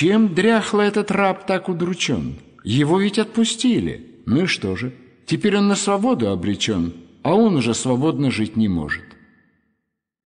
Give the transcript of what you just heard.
Чем дряхло этот раб так удручен? Его ведь отпустили. Ну и что же? Теперь он на свободу обречен, а он уже свободно жить не может.